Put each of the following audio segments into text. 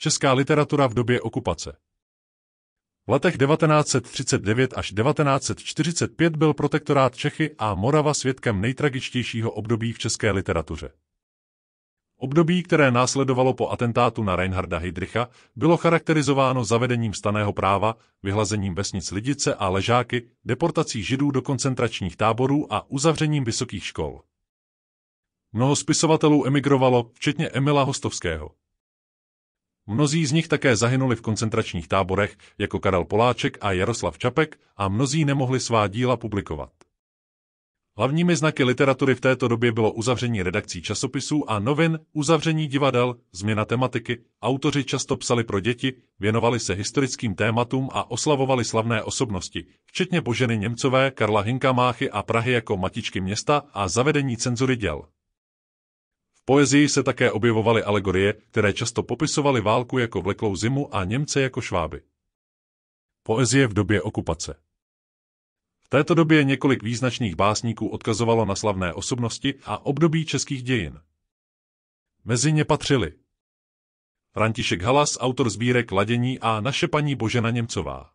Česká literatura v době okupace. V letech 1939 až 1945 byl protektorát Čechy a Morava svědkem nejtragičtějšího období v české literatuře. Období, které následovalo po atentátu na Reinharda Heydricha, bylo charakterizováno zavedením staného práva, vyhlazením vesnic Lidice a Ležáky, deportací židů do koncentračních táborů a uzavřením vysokých škol. Mnoho spisovatelů emigrovalo, včetně Emila Hostovského. Mnozí z nich také zahynuli v koncentračních táborech, jako Karel Poláček a Jaroslav Čapek, a mnozí nemohli svá díla publikovat. Hlavními znaky literatury v této době bylo uzavření redakcí časopisů a novin, uzavření divadel, změna tematiky, autoři často psali pro děti, věnovali se historickým tématům a oslavovali slavné osobnosti, včetně poženy Němcové, Karla Hinka Máchy a Prahy jako matičky města a zavedení cenzury děl poezii se také objevovaly alegorie, které často popisovaly válku jako vleklou zimu a Němce jako šváby. Poezie v době okupace V této době několik význačných básníků odkazovalo na slavné osobnosti a období českých dějin. Mezi ně patřili František Halas, autor sbírek Ladění a naše paní Božena Němcová.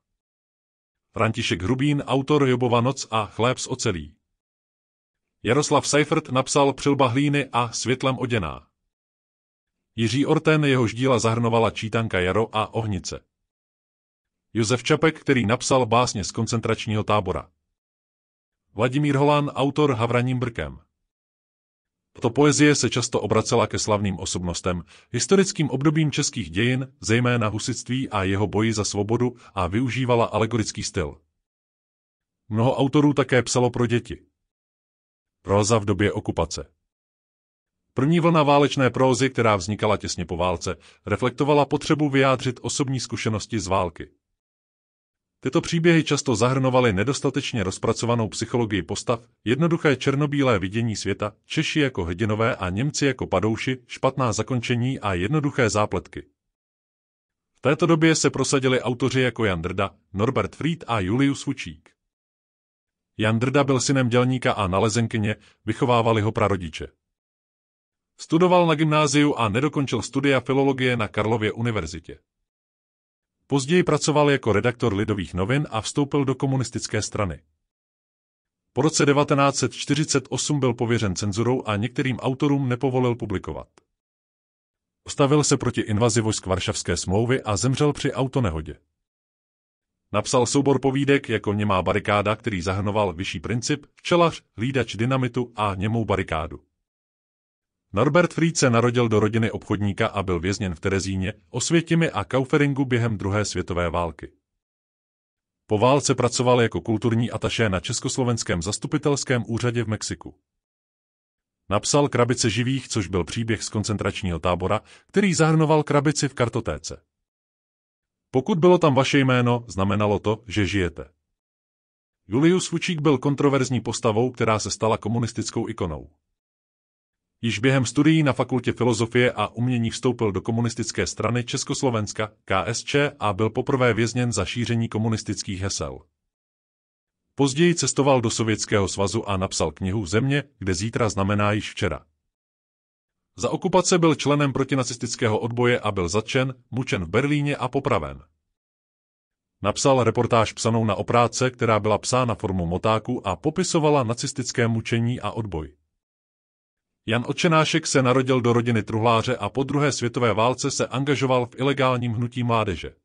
František Hrubín, autor Jobova noc a chléb z ocelí. Jaroslav Seifert napsal Přilba hlíny a Světlem oděná. Jiří Orten jehož díla zahrnovala Čítanka Jaro a Ohnice. Josef Čapek, který napsal básně z koncentračního tábora. Vladimír Holan, autor Havraním brkem. Tato poezie se často obracela ke slavným osobnostem, historickým obdobím českých dějin, zejména husitství a jeho boji za svobodu a využívala alegorický styl. Mnoho autorů také psalo pro děti. Próza v době okupace První vlna válečné prózy, která vznikala těsně po válce, reflektovala potřebu vyjádřit osobní zkušenosti z války. Tyto příběhy často zahrnovaly nedostatečně rozpracovanou psychologii postav, jednoduché černobílé vidění světa, Češi jako hrdinové a Němci jako padouši, špatná zakončení a jednoduché zápletky. V této době se prosadili autoři jako Jan Drda, Norbert Fried a Julius Fučík. Jandrda byl synem dělníka a nalezenkyně, vychovávali ho prarodiče. Studoval na gymnáziu a nedokončil studia filologie na Karlově univerzitě. Později pracoval jako redaktor lidových novin a vstoupil do komunistické strany. Po roce 1948 byl pověřen cenzurou a některým autorům nepovolil publikovat. Postavil se proti invazi vojsk Varšavské smlouvy a zemřel při autonehodě. Napsal soubor povídek jako Němá barikáda, který zahrnoval vyšší princip, včelař, hlídač dynamitu a Němou barikádu. Norbert Fried se narodil do rodiny obchodníka a byl vězněn v Terezíně, Osvětimi a Kauferingu během druhé světové války. Po válce pracoval jako kulturní ataše na Československém zastupitelském úřadě v Mexiku. Napsal Krabice živých, což byl příběh z koncentračního tábora, který zahrnoval krabici v kartotéce. Pokud bylo tam vaše jméno, znamenalo to, že žijete. Julius Fučík byl kontroverzní postavou, která se stala komunistickou ikonou. Již během studií na Fakultě filozofie a umění vstoupil do komunistické strany Československa, KSČ, a byl poprvé vězněn za šíření komunistických hesel. Později cestoval do Sovětského svazu a napsal knihu Země, kde zítra znamená již včera. Za okupace byl členem protinacistického odboje a byl zatčen, mučen v Berlíně a popraven. Napsal reportáž psanou na opráce, která byla psána formou motáku a popisovala nacistické mučení a odboj. Jan Očenášek se narodil do rodiny truhláře a po druhé světové válce se angažoval v ilegálním hnutí mládeže.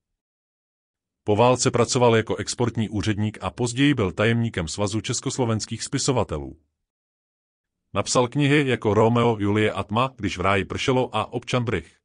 Po válce pracoval jako exportní úředník a později byl tajemníkem Svazu československých spisovatelů. Napsal knihy jako Romeo, Julie a Tma, když v ráji pršelo a občan Brych.